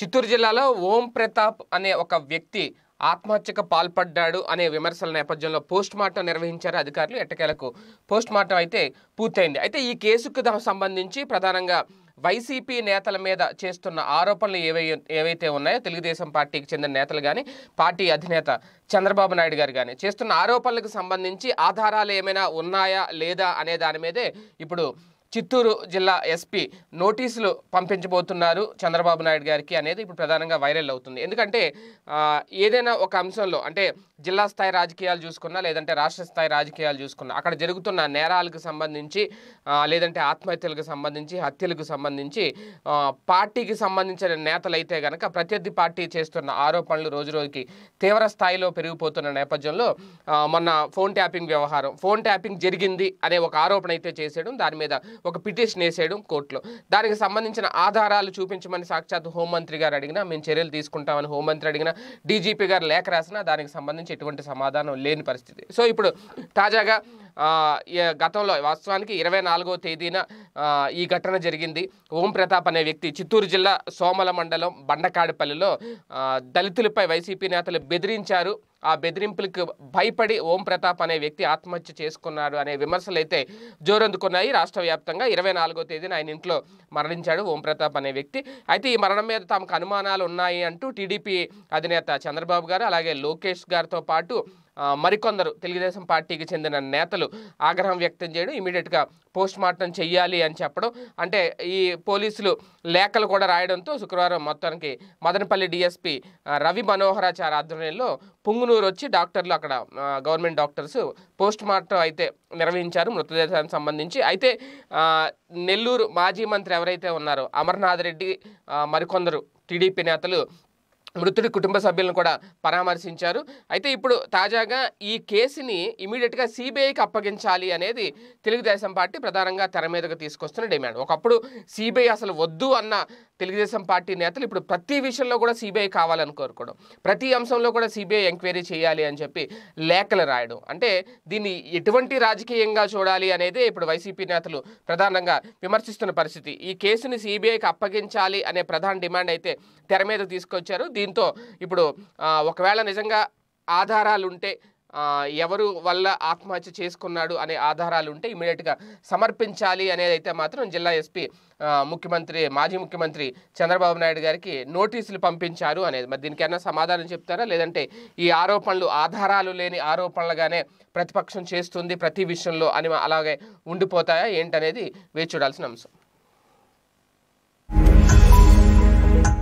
చిత్తూరు జిల్లాలో ఓం ప్రతాప్ అనే ఒక వ్యక్తి ఆత్మహత్యకు పాల్పడ్డాడు అనే విమర్శల నేపథ్యంలో పోస్ట్ మార్టం నిర్వహించారు అధికారులు ఎట్టకేలకు పోస్ట్ మార్టం అయితే పూర్తయింది అయితే ఈ కేసుకు సంబంధించి ప్రధానంగా వైసీపీ నేతల మీద చేస్తున్న ఆరోపణలు ఏవై ఏవైతే ఉన్నాయో తెలుగుదేశం పార్టీకి చెందిన నేతలు కానీ పార్టీ అధినేత చంద్రబాబు నాయుడు గారు కానీ చేస్తున్న ఆరోపణలకు సంబంధించి ఆధారాలు ఏమైనా ఉన్నాయా లేదా అనే దాని మీదే ఇప్పుడు చిత్తూరు జిల్లా ఎస్పీ నోటీసులు పంపించబోతున్నారు చంద్రబాబు నాయుడు గారికి అనేది ఇప్పుడు ప్రధానంగా వైరల్ అవుతుంది ఎందుకంటే ఏదైనా ఒక అంశంలో అంటే జిల్లా స్థాయి రాజకీయాలు చూసుకున్నా లేదంటే రాష్ట్ర స్థాయి రాజకీయాలు చూసుకున్నా అక్కడ జరుగుతున్న నేరాలకు సంబంధించి లేదంటే ఆత్మహత్యలకు సంబంధించి హత్యలకు సంబంధించి పార్టీకి సంబంధించిన నేతలు అయితే కనుక ప్రత్యర్థి పార్టీ చేస్తున్న ఆరోపణలు రోజు రోజుకి తీవ్ర స్థాయిలో పెరిగిపోతున్న నేపథ్యంలో మొన్న ఫోన్ ట్యాపింగ్ వ్యవహారం ఫోన్ ట్యాపింగ్ జరిగింది అనే ఒక ఆరోపణ అయితే చేసేయడం దాని మీద ఒక పిటిషన్ వేసేయడం కోర్టులో దానికి సంబంధించిన ఆధారాలు చూపించమని సాక్షాత్ హోంమంత్రి గారు అడిగినా మేము చర్యలు తీసుకుంటామని హోంమంత్రి అడిగినా డీజీపీ గారు లేఖ రాసినా దానికి సంబంధించి ఎటువంటి సమాధానం లేని పరిస్థితి సో ఇప్పుడు తాజాగా గతంలో వాస్తవానికి ఇరవై నాలుగో తేదీన ఈ ఘటన జరిగింది ఓం ప్రతాప్ అనే వ్యక్తి చిత్తూరు జిల్లా సోమల మండలం బండకాడిపల్లిలో దళితులపై వైసీపీ నేతలు బెదిరించారు ఆ బెదిరింపులకు భయపడి ఓం ప్రతాప్ అనే వ్యక్తి ఆత్మహత్య చేసుకున్నాడు అనే విమర్శలు అయితే జోరందుకున్నాయి రాష్ట్ర వ్యాప్తంగా ఇరవై నాలుగో తేదీన ఆయన ఇంట్లో మరణించాడు ఓం ప్రతాప్ అనే వ్యక్తి అయితే ఈ మరణం మీద తమకు అనుమానాలు ఉన్నాయి అంటూ టీడీపీ అధినేత చంద్రబాబు గారు అలాగే లోకేష్ గారితో పాటు మరికొందరు తెలుగుదేశం పార్టీకి చెందిన నేతలు ఆగ్రహం వ్యక్తం చేయడం ఇమీడియట్గా పోస్ట్ మార్టం చెయ్యాలి అని చెప్పడం అంటే ఈ పోలీసులు లేఖలు కూడా రాయడంతో శుక్రవారం మొత్తానికి మదనపల్లి డిఎస్పీ రవి మనోహరాచార్య ఆధ్వర్యంలో పుంగునూరు వచ్చి డాక్టర్లు అక్కడ గవర్నమెంట్ డాక్టర్స్ పోస్ట్ మార్టం అయితే నిర్వహించారు మృతదేహానికి సంబంధించి అయితే నెల్లూరు మాజీ మంత్రి ఎవరైతే ఉన్నారో అమర్నాథ్ రెడ్డి మరికొందరు టీడీపీ నేతలు మృతుడి కుటుంబ సభ్యులను కూడా పరామర్శించారు అయితే ఇప్పుడు తాజాగా ఈ కేసుని ఇమీడియట్గా సిబిఐకి అప్పగించాలి అనేది తెలుగుదేశం పార్టీ ప్రధానంగా తెర మీదకు తీసుకొస్తున్న డిమాండ్ ఒకప్పుడు సిబిఐ అసలు వద్దు అన్న తెలుగుదేశం పార్టీ నేతలు ఇప్పుడు ప్రతి విషయంలో కూడా సిబిఐ కావాలని కోరుకోవడం ప్రతి అంశంలో కూడా సిబిఐ ఎంక్వైరీ చేయాలి అని చెప్పి లేఖలు రాయడం అంటే దీన్ని ఎటువంటి రాజకీయంగా చూడాలి అనేది ఇప్పుడు వైసీపీ నేతలు ప్రధానంగా విమర్శిస్తున్న పరిస్థితి ఈ కేసుని సిబిఐకి అప్పగించాలి అనే ప్రధాన డిమాండ్ అయితే తెర మీద తీసుకొచ్చారు దీంతో ఇప్పుడు ఒకవేళ నిజంగా ఆధారాలు ఉంటే ఎవరు వల్ల ఆత్మహత్య చేసుకున్నాడు అనే ఆధారాలు ఉంటే ఇమీడియట్గా సమర్పించాలి అనేది అయితే మాత్రం జిల్లా ఎస్పీ ముఖ్యమంత్రి మాజీ ముఖ్యమంత్రి చంద్రబాబు నాయుడు గారికి నోటీసులు పంపించారు అనేది మరి దీనికైనా సమాధానం చెప్తారా లేదంటే ఈ ఆరోపణలు ఆధారాలు లేని ఆరోపణలుగానే ప్రతిపక్షం చేస్తుంది ప్రతి విషయంలో అని అలాగే ఉండిపోతాయా ఏంటనేది వేచి చూడాల్సిన అంశం